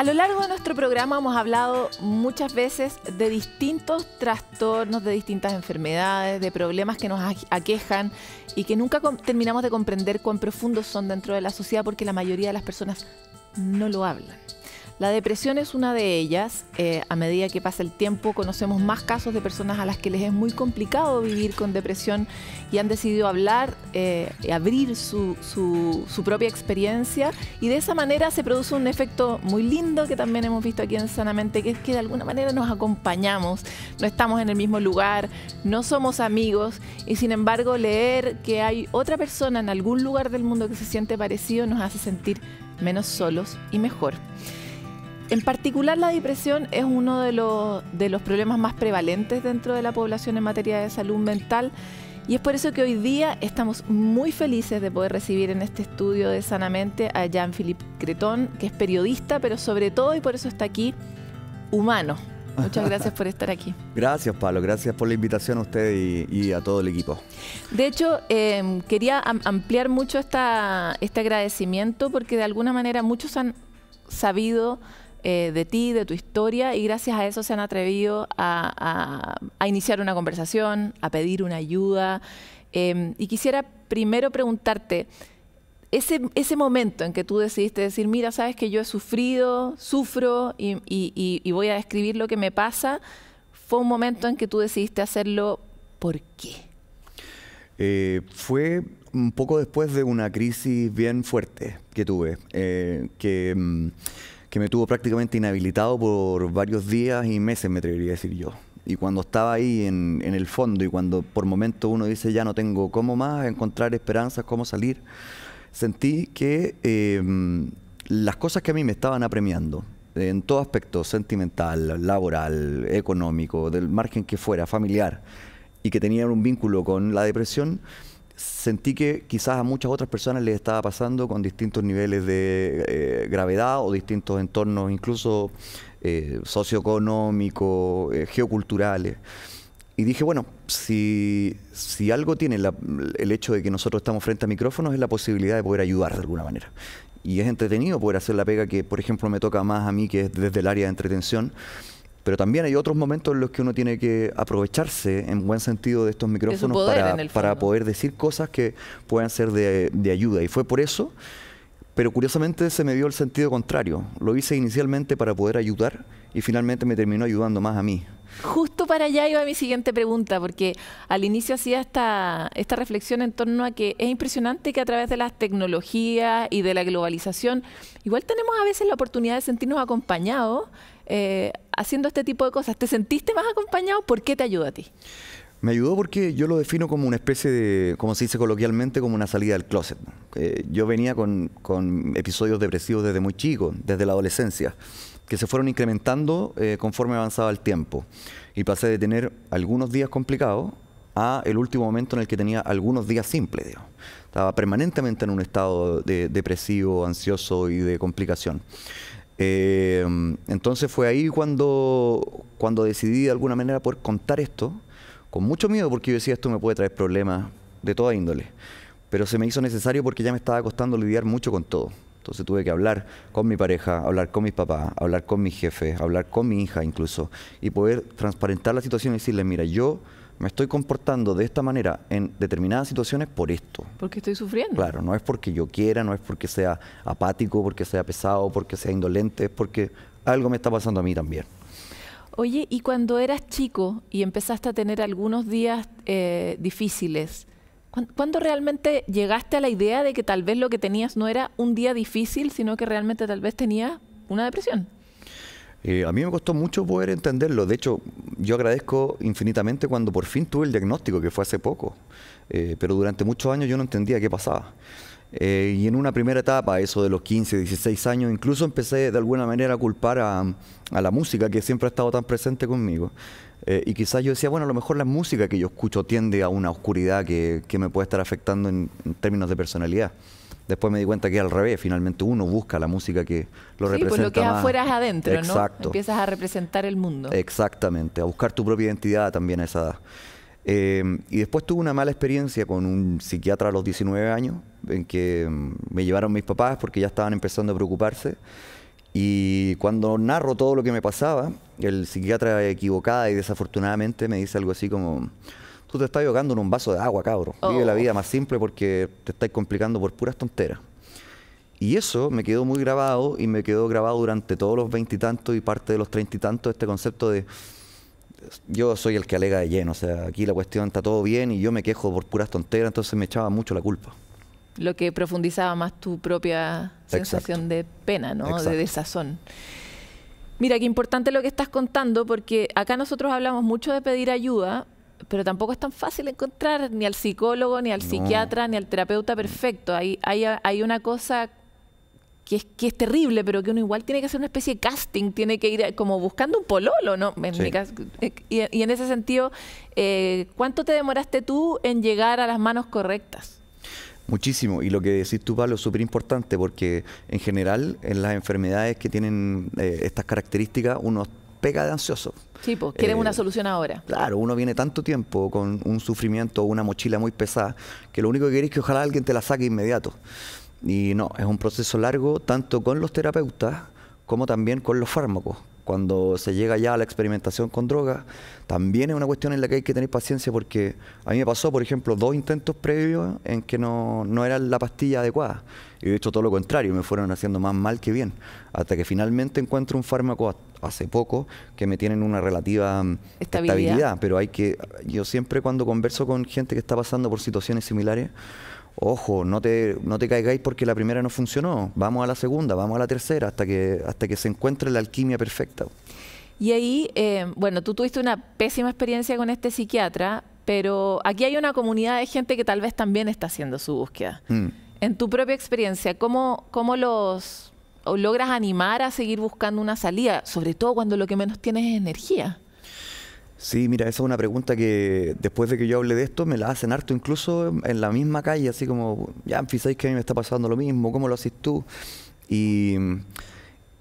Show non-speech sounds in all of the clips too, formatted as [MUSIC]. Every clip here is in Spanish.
A lo largo de nuestro programa hemos hablado muchas veces de distintos trastornos, de distintas enfermedades, de problemas que nos aquejan y que nunca terminamos de comprender cuán profundos son dentro de la sociedad porque la mayoría de las personas no lo hablan. La depresión es una de ellas. Eh, a medida que pasa el tiempo conocemos más casos de personas a las que les es muy complicado vivir con depresión y han decidido hablar, eh, abrir su, su propia experiencia y de esa manera se produce un efecto muy lindo que también hemos visto aquí en Sanamente, que es que de alguna manera nos acompañamos, no estamos en el mismo lugar, no somos amigos y sin embargo leer que hay otra persona en algún lugar del mundo que se siente parecido nos hace sentir menos solos y mejor en particular la depresión es uno de los, problemas más prevalentes dentro de la población en materia de salud mental. Y es por eso que hoy día estamos muy felices de poder recibir en este estudio de Sanamente a Jean-Philippe Cretón, que es periodista, pero sobre todo, y por eso está aquí, humano. Muchas gracias por estar aquí. [LAUGHS] Gracias, Pablo. Gracias por la invitación a usted y, a todo el equipo. De hecho, em, quería ampliar mucho esta, este agradecimiento porque de alguna manera muchos han sabido eh, de ti, de tu historia, y gracias a eso se han atrevido a, iniciar una conversación, a pedir una ayuda. Em, y quisiera primero preguntarte, ese, ese, momento en que tú decidiste decir, mira, sabes que yo he sufrido, sufro y, voy a describir lo que me pasa, fue un momento en que tú decidiste hacerlo, ¿por qué? Eh, fue un poco después de una crisis bien fuerte que tuve, eh, mm, que me tuvo prácticamente inhabilitado por varios días y meses, me atrevería a decir yo. Y cuando estaba ahí en, el fondo y cuando por momentos uno dice ya no tengo cómo más encontrar esperanzas, cómo salir, sentí que em, las cosas que a mí me estaban apremiando, eh, en todo aspecto, sentimental, laboral, económico, del margen que fuera, familiar, y que tenían un vínculo con la depresión, sentí que quizás a muchas otras personas les estaba pasando con distintos niveles de eh, gravedad o distintos entornos, incluso eh, socioeconómicos, eh, geoculturales. Y dije, bueno, si, algo tiene el hecho de que nosotros estamos frente a micrófonos es la posibilidad de poder ayudar de alguna manera. Y es entretenido poder hacer la pega que, por ejemplo, me toca más a mí, que es desde el área de entretención. Pero también hay otros momentos en los que uno tiene que aprovecharse, en buen sentido, de estos micrófonos para, poder decir cosas que puedan ser de, ayuda. Y fue por eso pero curiosamente se me dio el sentido contrario. Lo hice inicialmente para poder ayudar y finalmente me terminó ayudando más a mí. Justo para allá iba mi siguiente pregunta, porque al inicio hacía esta, esta reflexión en torno a que es impresionante que a través de las tecnologías y de la globalización, igual tenemos a veces la oportunidad de sentirnos acompañados eh, haciendo este tipo de cosas. ¿Te sentiste más acompañado? ¿Por qué te ayuda a ti? Me ayudó porque yo lo defino como una especie de, como se dice coloquialmente, como una salida del closet. Eh, yo venía con, episodios depresivos desde muy chico, desde la adolescencia, que se fueron incrementando eh, conforme avanzaba el tiempo. Y pasé de tener algunos días complicados a el último momento en el que tenía algunos días simples. Estaba permanentemente en un estado de, depresivo, ansioso y de complicación. Eh, entonces fue ahí cuando, cuando decidí de alguna manera poder contar esto, con mucho miedo porque yo decía esto me puede traer problemas de toda índole, pero se me hizo necesario porque ya me estaba costando lidiar mucho con todo. Entonces tuve que hablar con mi pareja, hablar con mis papás, hablar con mi jefe, hablar con mi hija incluso, y poder transparentar la situación y decirle, mira, yo me estoy comportando de esta manera en determinadas situaciones por esto. Porque estoy sufriendo. Claro, no es porque yo quiera, no es porque sea apático, porque sea pesado, porque sea indolente, es porque algo me está pasando a mí también. Oye, y cuando eras chico y empezaste a tener algunos días eh, difíciles, ¿cuándo, ¿cuándo realmente llegaste a la idea de que tal vez lo que tenías no era un día difícil, sino que realmente tal vez tenías una depresión? Eh, a mí me costó mucho poder entenderlo. De hecho, yo agradezco infinitamente cuando por fin tuve el diagnóstico, que fue hace poco. Eh, pero durante muchos años yo no entendía qué pasaba. Eh, y en una primera etapa, eso de los 15, 16 años, incluso empecé de alguna manera a culpar a, la música que siempre ha estado tan presente conmigo. y quizás yo decía, bueno, a lo mejor la música que yo escucho tiende a una oscuridad que, me puede estar afectando en términos de personalidad. Después me di cuenta que al revés, finalmente uno busca la música que lo representa. Sí, pues lo que es afuera es adentro, Exacto. ¿no? Empiezas a representar el mundo. Exactamente, a buscar tu propia identidad también a esa edad. Eh, y después tuve una mala experiencia con un psiquiatra a los 19 años, en que mm, me llevaron mis papás porque ya estaban empezando a preocuparse. Y cuando narro todo lo que me pasaba, el psiquiatra equivocada y desafortunadamente me dice algo así como tú te estás ahogando en un vaso de agua, cabro. Vive la oh. vida más simple porque te estás complicando por puras tonteras. Y eso me quedó muy grabado y me quedó grabado durante todos los veintitantos y, parte de los treinta y tantos este concepto de yo soy el que alega de lleno, o sea, aquí la cuestión está todo bien y yo me quejo por puras tonteras, entonces me echaba mucho la culpa. Lo que profundizaba más tu propia sensación de pena, ¿no? De desazón. Mira, qué importante lo que estás contando, porque acá nosotros hablamos mucho de pedir ayuda, pero tampoco es tan fácil encontrar ni al psicólogo, ni al psiquiatra, ni al terapeuta mm. perfecto. Hay, hay, hay una cosa que es, que es terrible, pero que uno igual tiene que hacer una especie de casting, tiene que ir como buscando un pololo, ¿no? y, en ese sentido, eh, ¿cuánto te demoraste tú en llegar a las manos correctas? Muchísimo, y lo que decís tú, Pablo, es súper importante porque en general en las enfermedades que tienen eh, estas características uno pega de ansioso. Sí, pues, quieren eh, una solución ahora. Claro, uno viene tanto tiempo con un sufrimiento o una mochila muy pesada que lo único que quieres es que ojalá alguien te la saque inmediato. Y no, es un proceso largo tanto con los terapeutas como también con los fármacos, cuando se llega ya a la experimentación con drogas, también es una cuestión en la que hay que tener paciencia porque a mí me pasó, por ejemplo, dos intentos previos en que no, no era la pastilla adecuada. Y he hecho todo lo contrario, me fueron haciendo más mal que bien. Hasta que finalmente encuentro un fármaco hace poco que me tienen una relativa mm, estabilidad pero hay que, yo siempre cuando converso con gente que está pasando por situaciones similares, ojo, no te, no te caigáis porque la primera no funcionó, vamos a la segunda, vamos a la tercera, hasta que, hasta que se encuentre la alquimia perfecta. Y ahí, eh, bueno, tú tuviste una pésima experiencia con este psiquiatra, pero aquí hay una comunidad de gente que tal vez también está haciendo su búsqueda. Mm. En tu propia experiencia, ¿cómo, cómo los logras animar a seguir buscando una salida? Sobre todo cuando lo que menos tienes es energía. Sí, mira, esa es una pregunta que después de que yo hable de esto me la hacen harto, incluso en la misma calle, así como, ya, fíjate que a mí me está pasando lo mismo, ¿cómo lo haces tú? Y,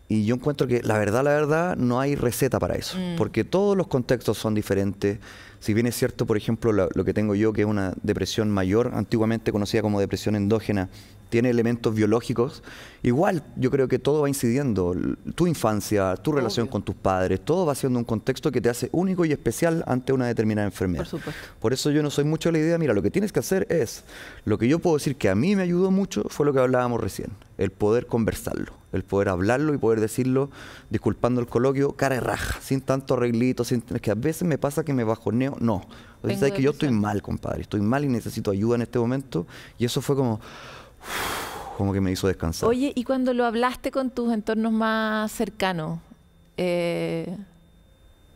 yo encuentro que la verdad, la verdad, no hay receta para eso, mm. porque todos los contextos son diferentes. Si bien es cierto, por ejemplo, lo, que tengo yo, que es una depresión mayor, antiguamente conocida como depresión endógena, tiene elementos biológicos, igual yo creo que todo va incidiendo. Tu infancia, tu relación con tus padres, todo va siendo un contexto que te hace único y especial ante una determinada enfermedad. Por Por eso yo no soy mucho de la idea, mira, lo que tienes que hacer es, lo que yo puedo decir que a mí me ayudó mucho fue lo que hablábamos recién, el poder conversarlo el poder hablarlo y poder decirlo, disculpando el coloquio, cara de raja, sin tanto arreglito, sin, es que a veces me pasa que me bajoneo, no. que yo estoy mal, compadre, estoy mal y necesito ayuda en este momento, y eso fue como, como que me hizo descansar. Oye, ¿y cuando lo hablaste con tus entornos más cercanos? Eh,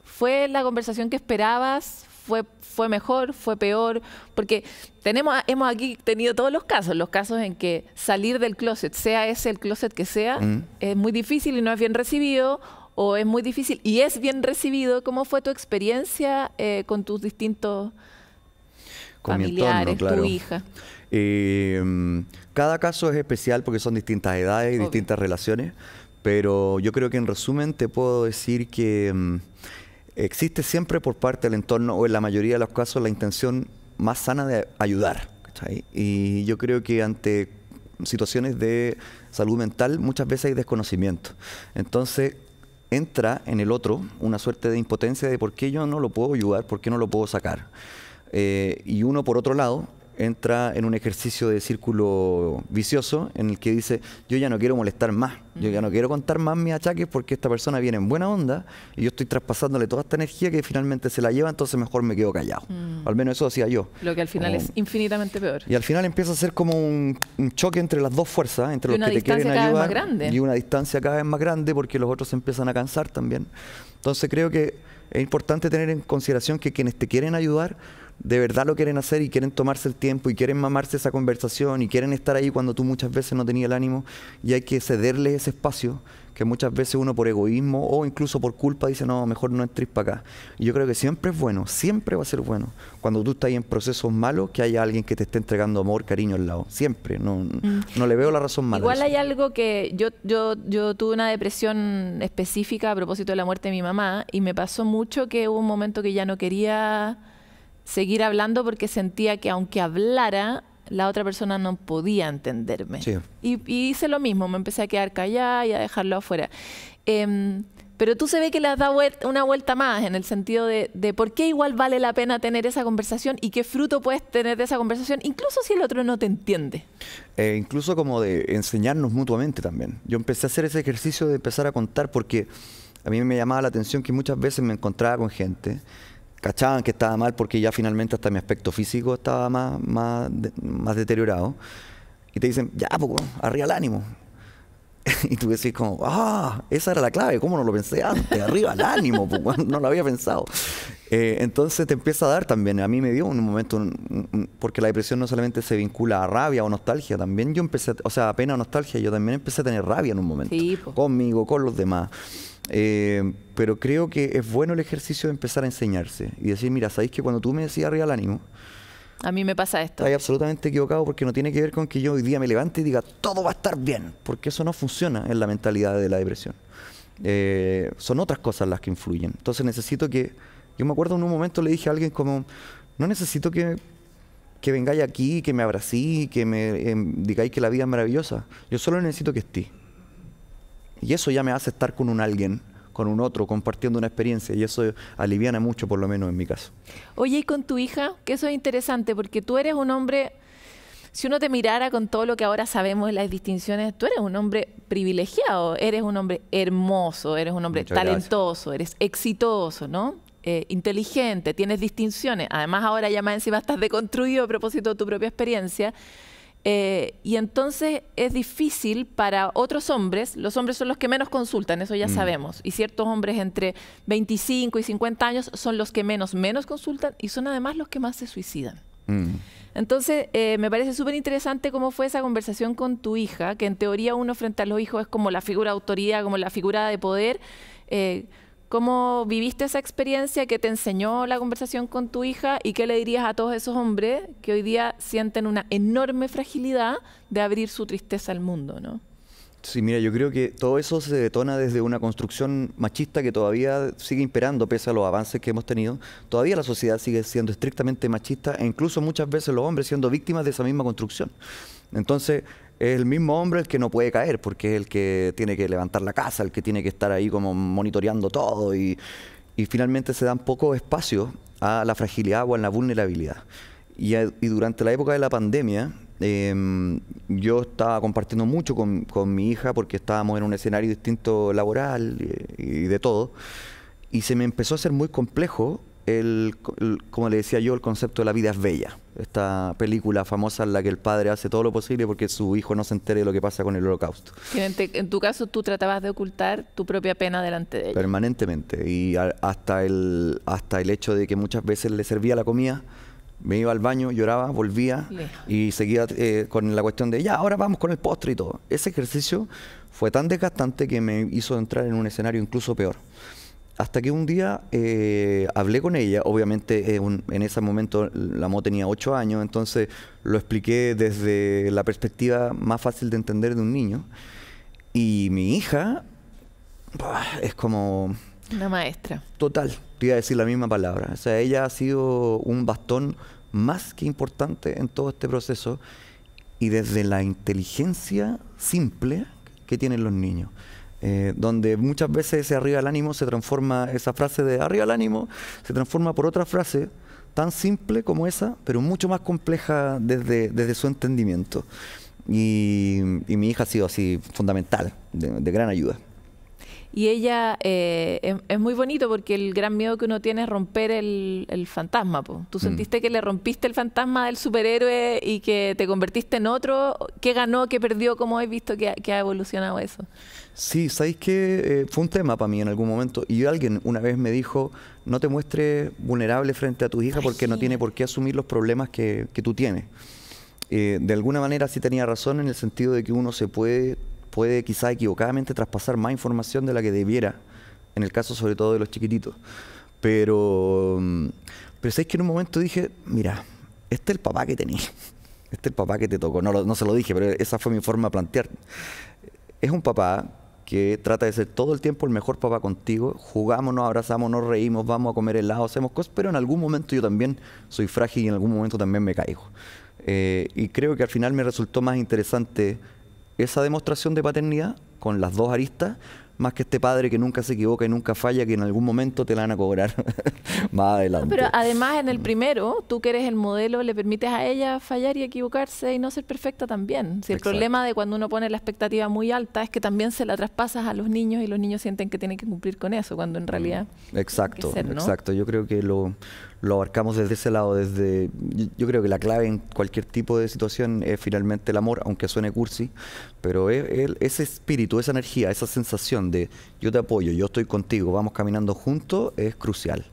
¿Fue la conversación que esperabas? fue, fue mejor, fue peor, porque tenemos, hemos aquí tenido todos los casos, los casos en que salir del closet, sea ese el closet que sea, mm. es muy difícil y no es bien recibido, o es muy difícil y es bien recibido. ¿Cómo fue tu experiencia eh, con tus distintos familiares, tu hija? Eh, cada caso es especial porque son distintas edades y distintas relaciones, pero yo creo que en resumen te puedo decir que mm, existe siempre por parte del entorno, o en la mayoría de los casos, la intención más sana de ayudar. Y yo creo que ante situaciones de salud mental muchas veces hay desconocimiento. Entonces entra en el otro una suerte de impotencia de por qué yo no lo puedo ayudar, por qué no lo puedo sacar. Eh, y uno, por otro lado, entra en un ejercicio de círculo vicioso en el que dice, yo ya no quiero molestar más, yo ya no quiero contar más mis achaques porque esta persona viene en buena onda y yo estoy traspasándole toda esta energía que finalmente se la lleva, entonces mejor me quedo callado. Mm. Al menos eso hacía yo. Lo que al final es infinitamente peor. Y al final empieza a ser como un, choque entre las dos fuerzas, entre los que te quieren ayudar y una distancia cada vez más grande porque los otros empiezan a cansar también. Entonces creo que es importante tener en consideración que quienes te quieren ayudar de verdad lo quieren hacer y quieren tomarse el tiempo y quieren mamarse esa conversación y quieren estar ahí cuando tú muchas veces no tenías el ánimo y hay que cederle ese espacio que muchas veces uno por egoísmo o incluso por culpa dice, no, mejor no entres para acá. Y yo creo que siempre es bueno, siempre va a ser bueno, cuando tú estás ahí en procesos malos, que haya alguien que te esté entregando amor, cariño al lado. Siempre, no, mm. no le veo la razón mala. Igual hay algo que yo, yo, yo tuve una depresión específica a propósito de la muerte de mi mamá y me pasó mucho que hubo un momento que ya no quería seguir hablando porque sentía que aunque hablara, la otra persona no podía entenderme. Y, hice lo mismo, me empecé a quedar callada y a dejarlo afuera. Em, pero tú se ve que le has dado una vuelta más en el sentido de, por qué igual vale la pena tener esa conversación y qué fruto puedes tener de esa conversación, incluso si el otro no te entiende. Eh, incluso como de enseñarnos mutuamente también. Yo empecé a hacer ese ejercicio de empezar a contar porque a mí me llamaba la atención que muchas veces me encontraba con gente cachaban que estaba mal porque ya finalmente hasta mi aspecto físico estaba más, más, más deteriorado. Y te dicen, ya, pues, arriba el ánimo. [LAUGHS] y tú decís como, ah, esa era la clave, ¿cómo no lo pensé antes? Arriba el ánimo, pues, no lo había pensado. Eh, entonces te empieza a dar también, a mí me dio un momento, porque la depresión no solamente se vincula a rabia o nostalgia, también yo empecé, o sea, apenas nostalgia, yo también empecé a tener rabia en un momento, conmigo, con los demás. Eh, pero creo que es bueno el ejercicio de empezar a enseñarse y decir, mira, sabéis que cuando tú me decías arriba el ánimo, a mí me pasa esto. hay absolutamente equivocado porque no tiene que ver con que yo hoy día me levante y diga todo va a estar bien, porque eso no funciona en la mentalidad de la depresión. Eh, son otras cosas las que influyen. Entonces necesito que. Yo me acuerdo en un momento le dije a alguien como: No necesito que, vengáis aquí, que me abracéis, que me em, digáis que la vida es maravillosa. Yo solo necesito que estéis. Y eso ya me hace estar con un alguien con un otro, compartiendo una experiencia, y eso aliviana mucho, por lo menos en mi caso. Oye, ¿y con tu hija? Que eso es interesante, porque tú eres un hombre, si uno te mirara con todo lo que ahora sabemos de las distinciones, tú eres un hombre privilegiado, eres un hombre hermoso, eres un hombre talentoso, eres exitoso, ¿no? Eh, inteligente, tienes distinciones, además ahora ya más encima estás deconstruido a propósito de tu propia experiencia. Eh, y entonces es difícil para otros hombres, los hombres son los que menos consultan, eso ya mm. sabemos, y ciertos hombres entre 25 y 50 años son los que menos, menos consultan y son además los que más se suicidan. Mm. Entonces, eh, me parece súper interesante cómo fue esa conversación con tu hija, que en teoría uno frente a los hijos es como la figura de autoridad, como la figura de poder. Eh, ¿Cómo viviste esa experiencia? que te enseñó la conversación con tu hija? ¿Y qué le dirías a todos esos hombres que hoy día sienten una enorme fragilidad de abrir su tristeza al mundo, no? Sí, mira, yo creo que todo eso se detona desde una construcción machista que todavía sigue imperando pese a los avances que hemos tenido. Todavía la sociedad sigue siendo estrictamente machista e incluso muchas veces los hombres siendo víctimas de esa misma construcción. Entonces, es el mismo hombre el que no puede caer, porque es el que tiene que levantar la casa, el que tiene que estar ahí como monitoreando todo y, finalmente se dan poco espacio a la fragilidad o a la vulnerabilidad. Y, y durante la época de la pandemia, em, yo estaba compartiendo mucho con, mi hija porque estábamos en un escenario distinto laboral y, eh, y de todo, y se me empezó a hacer muy complejo el, como le decía yo, el concepto de la vida es bella. Esta película famosa en la que el padre hace todo lo posible porque su hijo no se entere de lo que pasa con el holocausto. En, este, en tu caso, tú tratabas de ocultar tu propia pena delante de él Permanentemente. Y hasta, el, hasta el hecho de que muchas veces le servía la comida, me iba al baño, lloraba, volvía y seguía eh, con la cuestión de ya, ahora vamos con el postre y todo. Ese ejercicio fue tan desgastante que me hizo entrar en un escenario incluso peor hasta que un día eh, hablé con ella, obviamente en ese momento la Mo tenía 8 años, entonces lo expliqué desde la perspectiva más fácil de entender de un niño. Y mi hija es como... Una maestra. Total, te iba a decir la misma palabra. O sea, ella ha sido un bastón más que importante en todo este proceso y desde la inteligencia simple que tienen los niños. Eh, donde muchas veces ese arriba el ánimo se transforma, esa frase de arriba el ánimo se transforma por otra frase tan simple como esa, pero mucho más compleja desde, desde su entendimiento. Y, mi hija ha sido así fundamental, de gran ayuda. Y ella eh, es, muy bonito porque el gran miedo que uno tiene es romper el, fantasma. Tú mm. sentiste que le rompiste el fantasma del superhéroe y que te convertiste en otro. ¿Qué ganó? ¿Qué perdió? ¿Cómo has visto que ha, evolucionado eso? Sí, sabéis que eh, fue un tema para mí en algún momento. Y alguien una vez me dijo: No te muestres vulnerable frente a tu hija porque no tiene por qué asumir los problemas que, que tú tienes. Eh, de alguna manera sí tenía razón en el sentido de que uno se puede puede quizá equivocadamente traspasar más información de la que debiera, en el caso sobre todo de los chiquititos. Pero, mm, pero sabéis que en un momento dije, mira, este es el papá que tenía, [LAUGHS] este es el papá que te tocó, no, no se lo dije, pero esa fue mi forma de plantear. Es un papá que trata de ser todo el tiempo el mejor papá contigo, jugamos, nos abrazamos, nos reímos, vamos a comer helado, hacemos cosas, pero en algún momento yo también soy frágil y en algún momento también me caigo. Eh, y creo que al final me resultó más interesante esa demostración de paternidad con las dos aristas, más que este padre que nunca se equivoca y nunca falla, que en algún momento te la van a cobrar [LAUGHS] más adelante. pero además en el primero, tú que eres el modelo, le permites a ella fallar y equivocarse y no ser perfecta también. Si el problema de cuando uno pone la expectativa muy alta es que también se la traspasas a los niños y los niños sienten que tienen que cumplir con eso, cuando en mm, realidad... Exacto, exacto. Yo creo que lo, lo abarcamos desde ese lado, desde yo creo que la clave en cualquier tipo de situación es finalmente el amor, aunque suene cursi, pero ese espíritu, esa energía, esa sensación de yo te apoyo, yo estoy contigo, vamos caminando juntos, es crucial.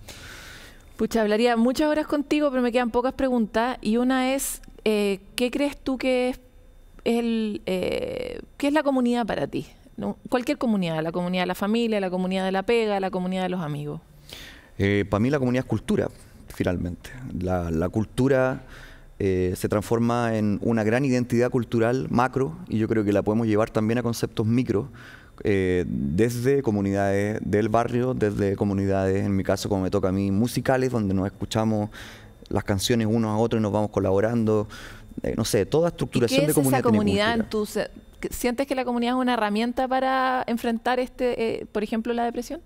Pucha, hablaría muchas horas contigo, pero me quedan pocas preguntas y una es, eh, ¿qué crees tú que es, el, eh, ¿qué es la comunidad para ti? Cualquier comunidad, la comunidad de la familia, la comunidad de la pega, la comunidad de los amigos. Eh, para mí la comunidad es cultura finalmente. La, cultura eh, se transforma en una gran identidad cultural macro y yo creo que la podemos llevar también a conceptos micro. Eh, desde comunidades del barrio, desde comunidades, en mi caso como me toca a mí, musicales, donde nos escuchamos las canciones unos a otros y nos vamos colaborando, eh, no sé, toda estructuración de comunidad. Esa comunidad ¿Sientes que la comunidad es una herramienta para enfrentar, este, por ejemplo, la depresión?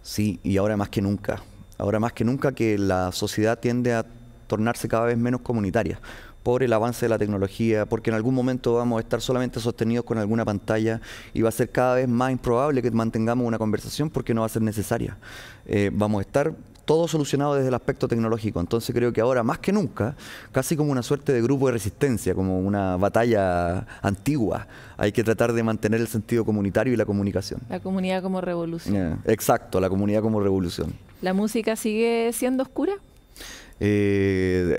Sí, y ahora más que nunca, ahora más que nunca que la sociedad tiende a tornarse cada vez menos comunitaria por el avance de la tecnología, porque en algún momento vamos a estar solamente sostenidos con alguna pantalla y va a ser cada vez más improbable que mantengamos una conversación porque no va a ser necesaria. Eh, vamos a estar todo solucionado desde el aspecto tecnológico. Entonces creo que ahora, más que nunca, casi como una suerte de grupo de resistencia, como una batalla antigua, hay que tratar de mantener el sentido comunitario y la comunicación. La comunidad como revolución. Eh, exacto, la comunidad como revolución. ¿La música sigue siendo oscura? Eh,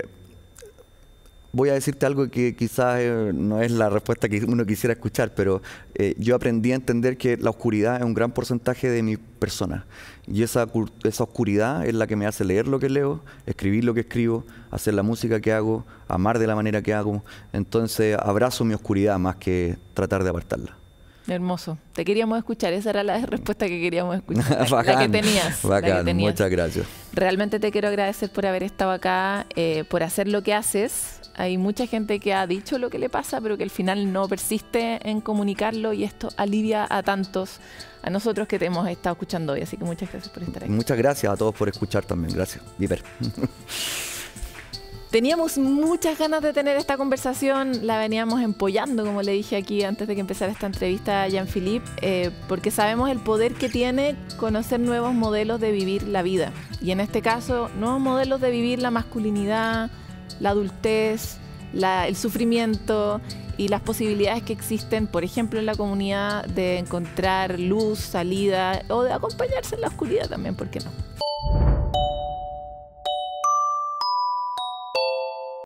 voy a decirte algo que quizás eh, no es la respuesta que uno quisiera escuchar, pero eh, yo aprendí a entender que la oscuridad es un gran porcentaje de mi persona. Y esa, esa oscuridad es la que me hace leer lo que leo, escribir lo que escribo, hacer la música que hago, amar de la manera que hago. Entonces abrazo mi oscuridad más que tratar de apartarla. Hermoso. Te queríamos escuchar. Esa era la respuesta que queríamos [LAUGHS] escuchar. la que tenías. Bacán, Muchas gracias. Realmente te quiero agradecer por haber estado acá, eh, por hacer lo que haces. Hay mucha gente que ha dicho lo que le pasa, pero que al final no persiste en comunicarlo y esto alivia a tantos, a nosotros que te hemos estado escuchando hoy. Así que muchas gracias por estar aquí. Muchas gracias a todos por escuchar también. Gracias. Viper. [LAUGHS] Teníamos muchas ganas de tener esta conversación, la veníamos empollando, como le dije aquí antes de que empezara esta entrevista a Jean-Philippe, eh, porque sabemos el poder que tiene conocer nuevos modelos de vivir la vida. Y en este caso, nuevos modelos de vivir la masculinidad, la adultez, el sufrimiento y las posibilidades que existen, por ejemplo, en la comunidad de encontrar luz, salida o de acompañarse en la oscuridad también, ¿por qué no?